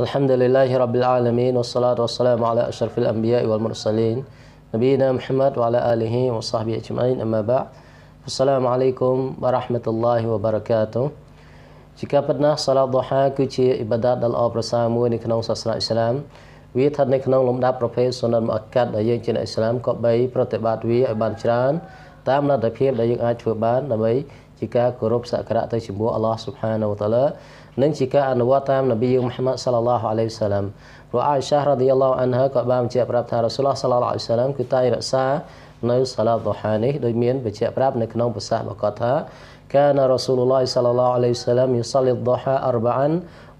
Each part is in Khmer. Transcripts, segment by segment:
الحمد لله رب العالمين والصلاة والسلام على أشرف الأنبياء والمرسلين نبينا محمد وعلى آله وصحبه أجمعين أما بعد السلام عليكم ورحمة الله وبركاته ជាការពិតណាស់សាឡាដូហាគឺជាអ៊ីបាដាតដ៏ល្អប្រសើរមួយនៅក្នុងសាសនាអ៊ីស្លាមវាស្ថិតនៅក្នុងលំដាប់ប្រភេទសុណិនមកកាត់ដែលយើងជាអ្នកអ៊ីស្លាមក៏បីប្រតិបត្តិវាឲ្យបានច្រើនតាមលទ្ធភាពដែលយើងអាចធ្វើបានដើម្បីជាការគោរពសក្ការៈទៅជាមួយអល់ឡោះស៊ុបហានូវតាឡា ننشيكا أن واتام نبي محمد صلى الله عليه وسلم وعائشة رضي الله عنها قبام جاء برابتها رسول الله صلى الله عليه وسلم كتائي رأسا نيو صلاة ضحاني دوي مين بجاء براب نكنو بساة بقاتها كان رسول الله صلى الله عليه وسلم يصلي الضحى أربعا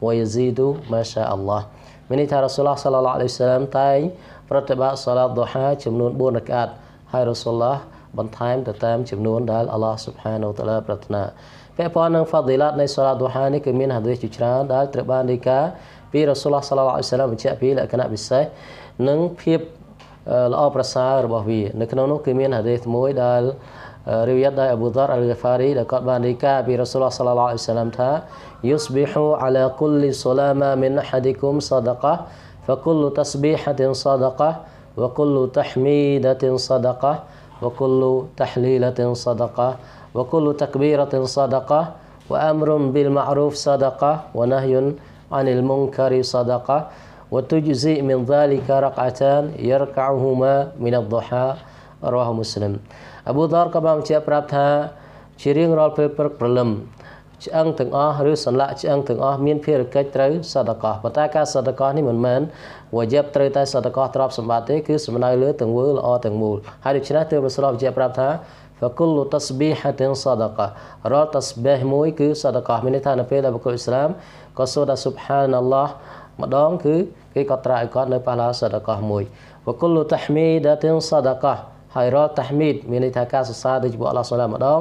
ويزيد ما شاء الله منيتها رسول الله صلى الله عليه وسلم تاي برتبع صلاة ضحى جمنون بونكات هاي رسول الله بنتايم تتام جمنون دال الله سبحانه وتعالى برتنا فأبوانا فضيلات ناي صلاة دوحاني كمين هدوية جيشران دال تربان ديكا بي رسول الله صلى الله عليه وسلم جاء بي لأكنا بيساي نن بيب آه، الأوبرا سار بحبي نكنونو كمين هدوية موي دال آه، روايات أبو ذر الغفاري لقد بان ديكا بي رسول الله صلى الله عليه وسلم تا يصبح على كل سلامة من أحدكم صدقة فكل تسبيحة صدقة وكل تحميدة صدقة وكل تحليلة صدقة وكل تكبيرة صدقة وأمر بالمعروف صدقة ونهي عن المنكر صدقة وتجزئ من ذلك ركعتان يركعهما من الضحى رواه مسلم អប៊ូដរក៏បានជាប្រាប់ថាជារៀងរាល់ពេលព្រឹកព្រលឹមឆ្អឹងទាំងអស់ឬសន្លាក់ឆ្អឹងទាំងអស់មានភារកិច្ចត្រូវសតកោះប៉ុន្តែការសតកោះនេះមិនមែនវាយបត្រូវតែសតកោះទ្រព្យសម្បត្តិទេគឺសំដៅលើទាំងវើល្អទាំងមូលហើយដូច្នេះទើបរស្លាប់ជាប្រាប់ថា فكل تسبيحة صدقة រាល់ تسبيح មួយគឺ صدقة មានន័យថានៅពេលដែលបុគ្គលឥស្លាមក៏សូត្រថា سبحان الله ម្ដងគឺគេក៏ត្រាឲ្យគាត់នៅប៉ះឡា صدقة មួយ وكل تحميدة صدقة ហើយរាល់ تحميد មានន័យថាការសរសើរទៅចំពោះអល់ឡោះសម្លាម្ដង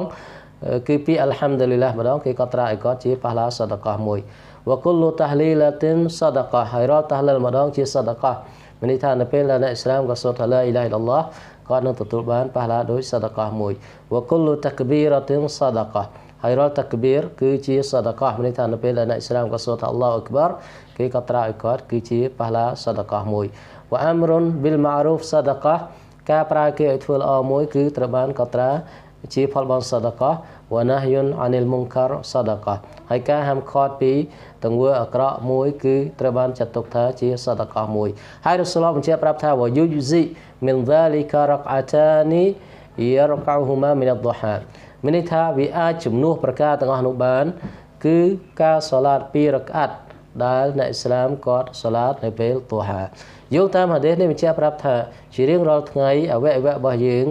គឺពាក្យអัลហាំឌុលីឡាម្ដងគេកត់ត្រាឲ្យគាត់ជាប៉ះឡាសដកោះមួយវកុលលូតាហ្លីឡាទិនសដកោះហើយរាល់តាហ្លីលម្ដងជាសដកោះមានន័យថានៅពេលដែលអ្នកអ៊ីស្លាមក៏សូត្រឡាអ៊ីឡាហ៍អល់ឡោះគាត់នឹងទទួលបានប៉ះឡាដោយសដកោះមួយវកុលលូតាក្បីរ៉ាទិនសដកោះហើយរាល់តាក្បៀរគឺជាសដកោះមានន័យថានៅពេលដែលអ្នកអ៊ីស្លាមក៏សូត្រថាអល់ឡោះអ៊ុកបារគេក៏ត្រាឲ្យគាត់គឺជាប៉ះឡាសដកោះមួយវអាមរុនប៊ីលម៉ារូហ្វសដកោះការប្រើគេឲ្យធ្វើល្អមួយគឺត្រូវបានកត់ត្រាជាផលបន់សដកោវណាហយុនអានិលមុងការសដកោហើយការហាមឃាត់ពីទង្វើអាក្រក់មួយគឺត្រូវបានចាត់ទុកថាជាសដកោមួយហើយរសឡោបញ្ជាក់ប្រាប់ថាវយុយហ្ស៊ីមិនដាលីការកអាតានីយកកៅហ៊ូម៉ាមិនដហាមានន័យថាវាអាចជំនួសប្រការទាំងអស់នោះបានគឺការសាឡាតពីរកាត់ដែលអ្នកអ៊ីស្លាមគាត់សាឡាតនៅពេលទូហាយោងតាមហាឌីសនេះបញ្ជាក់ប្រាប់ថាជារៀងរាល់ថ្ងៃអវយវៈរបស់យើង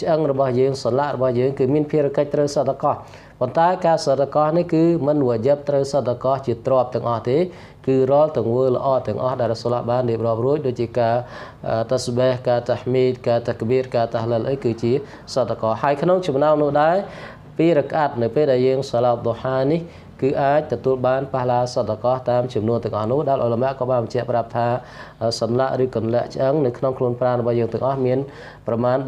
ឆ្អឹងរបស់យើងសាឡាតរបស់យើងគឺមានភារកិច្ចត្រូវសតកោះប៉ុន្តែការសតកោះនេះគឺមិនវយបត្រូវសតកោះជាទ្របទាំងអស់ទេគឺរាល់ទង្វើល្អទាំងអស់ដែលរសូលបានរៀបរាប់រួចដូចជាការតស្បេះការតាហ្មីតការតាក្បៀរការតាហ្លលអីគឺជាសតកោះហើយក្នុង ចំណោមនោះដែរពីរកាត់នៅពេលដែលយើងសាឡាតដូហានេះគឺអាចទទួលបានប៉ះឡាសតកោះតាមចំនួនទាំងអស់នោះដែលអ៊ុលម៉ាក៏បានបញ្ជាក់ប្រាប់ថាសន្លាក់ឬកន្លាក់ឆ្អឹងនៅក្នុងខ្លួនប្រាណរបស់យើងទាំងអស់មានប្រមាណ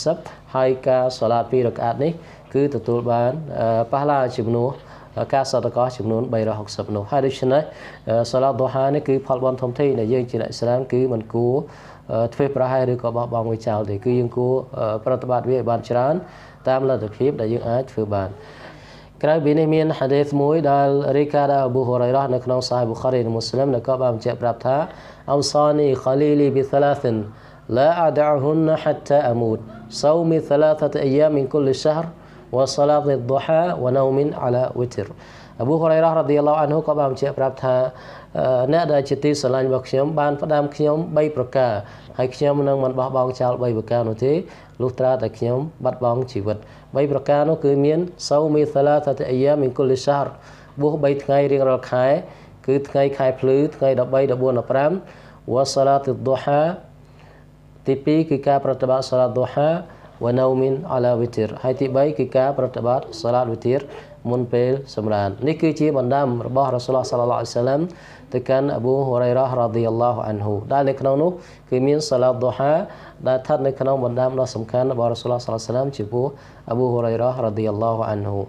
360ហើយការសាឡាត2រកាតនេះ គឺទទួលបានប៉ះឡាចំនួនការសតកោចំនួន360នោះហើយដូច្នេះសាឡាដូហានេះគឺផលបន់ធំធេងដែលយើងជាអ្នកឥស្លាមគឺមិនគួរធ្វើប្រហែលឬក៏បោះបង់វាចោលទេគឺយើងគួរប្រតិបត្តិវាឲ្យបានច្រើន តាមលទ្ធភាពដែលយើងអាចធ្វើបាន كراي بيني مين حديث موي دال ريكا ابو هريره نكنا صاحب البخاري ومسلم نكاب ام جاب رابتها اوصاني خليلي بثلاث لا ادعهن حتى اموت صومي ثلاثه ايام من كل شهر وصلاه الضحى ونوم على وتر ابو هريره رضي الله عنه كاب ام جاب رابتها អ្នកដែលជាទីស្រឡាញ់របស់ខ្ញុំបានផ្ដាំខ្ញុំ3ប្រការហើយខ្ញុំនឹងមិនបោះបង់ចោល3ប្រការនោះទេលុះត្រាតែខ្ញុំបាត់បង់ជីវិត3ប្រការនោះគឺ មានសោមីសាឡាតតិយាមីនគុលសារបួស3ថ្ងៃរៀងរាល់ខែគឺថ្ងៃខែភ្លឺថ្ងៃ13 14 15វ៉ាសាឡាតិឌូហាទី2គឺការប្រតិបត្តិសាឡាឌូហាវ៉ាណូមីនអាឡាវីទីរហើយទី3គឺការប្រតិបត្តិសាឡាវីទីរមុនពេលសម្រាននេះគឺជាបណ្ដាំរបស់រ៉ាសូលសាឡឡោះអ៊ីសាឡាមទៅកាន់អប៊ូហូរ៉ៃរ៉ារ៉ាឌីយ៉ាឡោះអានហ៊ូដែលនៅក្នុងនោះគឺមានសាឡាដូហាដែលស្ថិតនៅក្នុងបណ្ដាំដ៏សំខាន់របស់រ៉ាសូលសាឡឡោះអ៊ីសាឡាមជាពោះអប៊ូហូរ៉ៃរ៉ារ៉ាឌីយ៉ាឡោះអានហ៊ូ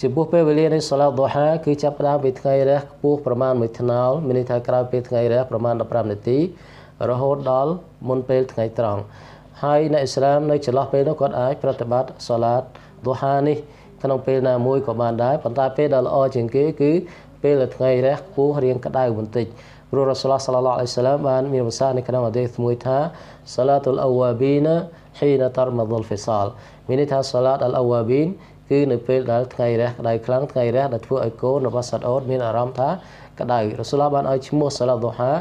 ជាពោះពេលវេលានៃសាឡាដូហាគឺចាប់ផ្ដើមពីថ្ងៃរះខ្ពស់ប្រមាណ1ថ្នោលមានន័យថាក្រោយពេលថ្ងៃរះប្រមាណ15នាទីរហូតដល់មុនពេលថ្ងៃត្រង់ហើយអ្នកអ៊ីស្លាមនៅចន្លោះពេលនោះគាត់អាច ប្រតិបត្តិសាឡាតដូហានេះក្នុងពេលណាមួយក៏បានដែរប៉ុន្តែពេលដែលល្អជាងគេគឺពេលដែលថ្ងៃរះខ្ពស់រៀងក្តៅបន្តិចព្រោះរ៉ូសូលសាឡឡោះអ៊ីសឡាមបានមានប្រសាសន៍នៅក្នុងអាឌីសមួយថាសាឡាតុលអវ៉ាប៊ីណាហ៊ីណាតារម៉ាឌុលហ្វីសាលមានន័យថាសាឡាតអលអវ៉ាប៊ីនគឺនៅពេលដែលថ្ងៃរះក្តៅខ្លាំងថ្ងៃរះដែលធ្វើឲ្យកូនរបស់សាត់អូតមានអារម្មណ៍ថាក្តៅរ៉ូសូលបានឲ្យឈ្មោះសាឡាដូហា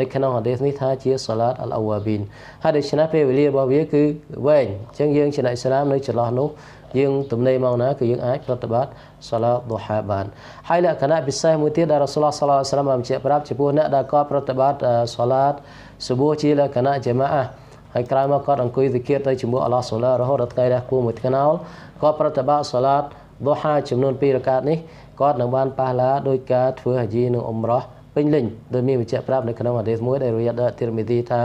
នៅក្នុងហាឌីសនេះថាជាសាឡាតអលអវ៉ាប៊ីនហើយដូច្នេះពេលវេលារបស់វាគឺវែងអញ្ចឹងយើងជាអ្នកឥស្លាមនៅចន្លោះនោះយើងទំនេរមកណាគឺយើងអាចប្រតិបត្តិសាឡាដូហាបានហើយលក្ខណៈពិសេសមួយទៀតដែលរ៉ាសូលសាឡាសឡាមបានបញ្ជាក់ប្រាប់ចំពោះអ្នកដែលគាត់ប្រតិបត្តិសាឡាតស៊ូបូជាលក្ខណៈជាម៉ាអាហើយក្រោយមកគាត់អង្គុយទីគៀតទៅជាមួយអល់ឡោះសូឡារហូតដល់ថ្ងៃដែលគួរមួយថ្ងៃគាត់ប្រតិបត្តិសាឡាតដូហាចំនួន2រកាតនេះគាត់នឹងបានប៉ះឡាដោយការធ្វើហាជីនិងអ៊ុំរ៉ោះពេញលេញដោយមានបញ្ជាក់ប្រាប់នៅក្នុងហាឌីសមួយដែលរៀបដល់ទីរមីទីថា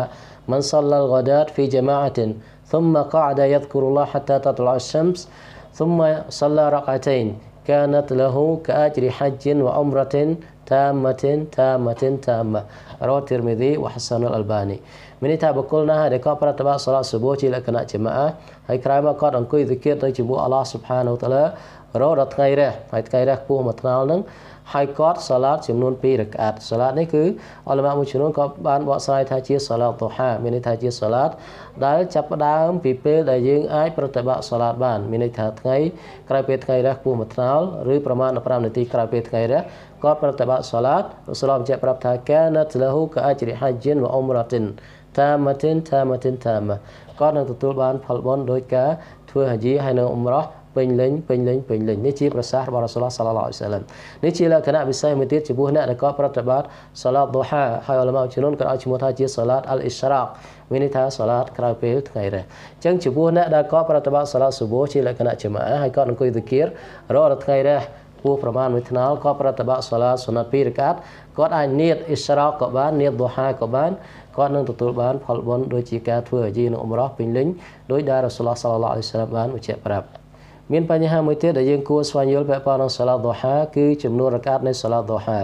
មិនសល្លលហ្គាដាតហ្វីជាម៉ាអាទីន ثم قعد يذكر الله حتى تطلع الشمس ثم صلى ركعتين كانت له كأجر حج وعمرة تامة تامة تامة رواه الترمذي وحسن الألباني មានន័យថាបុគ្គលណាដែលគាត់ប្រតិបត្តិសាឡាស៊ូបូជាលក្ខណៈជាម៉ាហើយក្រោយមកគាត់អង្គុយវិគិតទៅជាមួយអល់ឡោះស៊ុបហានូតាឡារហូតដល់ថ្ងៃរះហើយថ្ងៃរះពោះមួយថ្នោលហ្នឹងហើយគាត់សាឡាតចំនួន2រកាត់សាឡាតនេះគឺអលម៉ាមួយចំនួនក៏បានបកស្រាយថាជាសាឡាតទូហាមានន័យថាជាសាឡាតដែលចាប់ផ្ដើមពីពេលដែលយើងអាចប្រតិបត្តិសាឡាតបានមានន័យថាថ្ងៃក្រោយពេលថ្ងៃរះពោះមួយថ្នោលឬប្រមាណ15នាទីក្រោយពេលថ្ងៃរះគាត់ប្រតិបត្តិសាឡាតរសូលបញ្ជាក់ប្រាប់ថាកាណាតលហ៊ូកាអជ្រិហាជីនវអ៊ុមរ៉ាទីន tammatin tammatin tamma ក៏នឹងទទួលបានផលបុណ្យដោយការធ្វើហាជីហើយនៅអ៊ុំរ៉ោះពេញលេញពេញលេញពេញលេញនេះជាប្រសាសន៍របស់រ៉ាសូលសាឡាឡោះសាឡាមនេះជាលក្ខណៈពិសេសមួយទៀតចំពោះអ្នកដែលក៏ប្រតិបត្តិសាឡាតដូហាហើយអលម៉ៅជំនុនក៏ឲ្យឈ្មោះថាជាសាឡាតអលអ៊ីស្រាកមានន័យថាសាឡាតក្រោយពេលថ្ងៃរះអញ្ចឹងចំពោះអ្នកដែលក៏ប្រតិបត្តិសាឡាស៊ូបូជាលក្ខណៈជាម៉ាហើយក៏អង្គុយទៅគៀររាល់ថ្ងៃរះពោះប្រមាណមួយថ្នោលក៏ប្រតិបត្តិសាឡាសុណាត់2រកាត់គាត់អាចនៀតអ៊ីស្រាកក៏បាននៀតដូហាក៏បានគាត់នឹងទទួលបានផលបុណ្យដូចជាការធ្វើអាជីនិងអ៊ុំរ៉ោះពេញលេញដោយដែលរ៉ាសូលឡោះសាឡឡោះអ៊ីស្លាមបានបញ្ជាក់ប្រាប់ មានបញ្ហាមួយទៀតដែលយើងគួរស្វែងយល់ពាក់ព័ន្ធនឹងសាឡាដូហាគឺចំនួនរកាតនៃសាឡាដូហា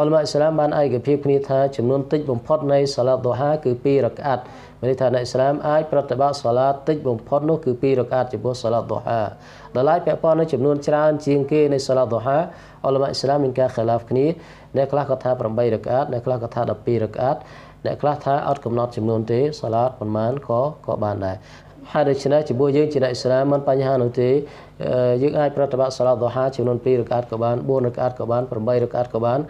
អលម៉ាអ៊ីស្លាមបានឯកភាពគ្នាថាចំនួនតិចបំផុតនៃសាឡាដូហាគឺ2រកាតមានន័យថាអ្នកឥស្លាមអាចប្រតិបត្តិសាឡាតិចបំផុតនោះគឺ2រកាតចំពោះសាឡាដូហាដល់ឡែកពាក់ព័ន្ធនឹងចំនួនច្រើនជាងគេនៃសាឡាដូហាអលម៉ាអ៊ីស្លាមមានការខិលាហ្វគ្នាអ្នកខ្លះក៏ថា8រកាតអ្នកខ្លះក៏ថា12រកាតអ្នកខ្លះថាអត់កំណត់ចំនួនទេសាឡាតប្រមាណក៏ក៏បានដែរហើយដូច្នេះជាមួយយើងជាអ្នកឥស្លាមមិនបញ្ហានោះទេយើងអាចប្រតិបត្តិសាឡាដូហាចំនួន2រកាតក៏បាន4រកាតក៏បាន8រកាតក៏បាន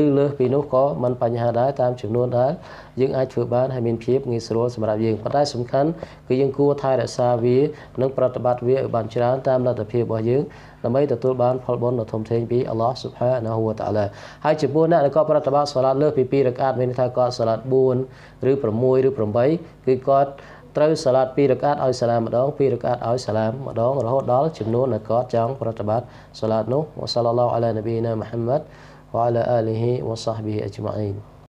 ឬលើសពីនោះក៏មិនបញ្ហាដែរតាមចំនួនដែរយើងអាចធ្វើបានហើយមានភាពងាយស្រួលសម្រាប់យើងប៉ុន្តែសំខាន់គឺយើងគួរថែរក្សាវានិងប្រតិបត្តិវាឲ្យបានច្រើនតាមលទ្ធភាពរបស់យើងដើម្បីទទួលបានផលបុណ្យដ៏ធំធេងពីអល់ឡោះស៊ុបហានាហ៊ូវតាឡាហើយចំពោះអ្នកដែលគាត់ប្រតិបត្តិសាឡាលើសពី2រកាតមានថាគាត់សាឡា4ឬ6ឬ8គឺគាត់ត្រូវសាឡាត់2រកាតឲ្យសាឡាម្ដង2រកាតឲ្យសាឡាម្ដងរហូតដល់ចំនួនដែលគាត់ចង់ប្រតិបត្តិសាឡាត់នោះវ៉ាសល្លឡោអាឡានប៊ីណាមូហាម៉ាត់វ៉ាអាឡាអាលីហ៊ីវ៉ាសាហ្ប៊ីអ៊ីជ្ម៉ាអ៊ីន